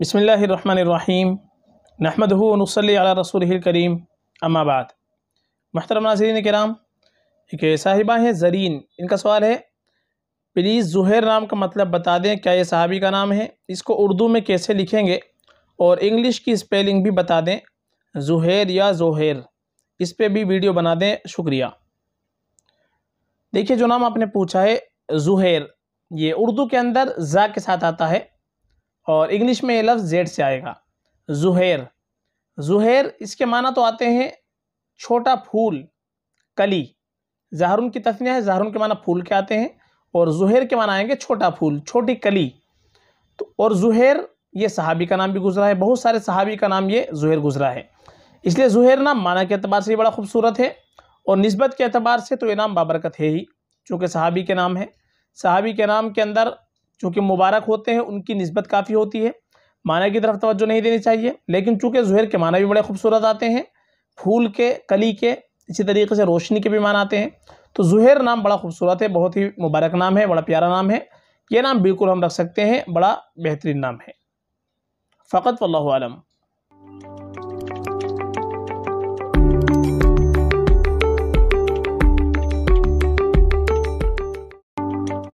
بسم اللہ الرحمن الرحیم نحمد نصلی علی رسول کریم اما بعد محترم ناظرین کرام نام صاحبہ ہیں زرین ان کا سوال ہے پلیز زہیر نام کا مطلب بتا دیں کیا یہ صحابی کا نام ہے اس کو اردو میں کیسے لکھیں گے اور انگلش کی اسپیلنگ بھی بتا دیں زہر یا زہر اس پہ بھی ویڈیو بنا دیں شکریہ دیکھیے جو نام آپ نے پوچھا ہے زہر یہ اردو کے اندر زا کے ساتھ آتا ہے اور انگلش میں یہ لفظ زیڈ سے آئے گا زہیر زہیر اس کے معنی تو آتے ہیں چھوٹا پھول کلی زہرون کی تفنیہ ہے زہرون کے معنی پھول کے آتے ہیں اور زہیر کے معنی آئیں گے چھوٹا پھول چھوٹی کلی تو اور زہیر یہ صحابی کا نام بھی گزرا ہے بہت سارے صحابی کا نام یہ زہیر گزرا ہے اس لیے زہیر نام معنی کے اعتبار سے یہ بڑا خوبصورت ہے اور نسبت کے اعتبار سے تو یہ نام بابرکت ہے ہی چونکہ صحابی کے نام ہے صحابی کے نام کے اندر چونکہ مبارک ہوتے ہیں ان کی نسبت کافی ہوتی ہے معنی کی طرف توجہ نہیں دینی چاہیے لیکن چونکہ زہر کے معنی بھی بڑے خوبصورت آتے ہیں پھول کے کلی کے اسی طریقے سے روشنی کے بھی معنی آتے ہیں تو زہر نام بڑا خوبصورت ہے بہت ہی مبارک نام ہے بڑا پیارا نام ہے یہ نام بالکل ہم رکھ سکتے ہیں بڑا بہترین نام ہے فقط واللہ عالم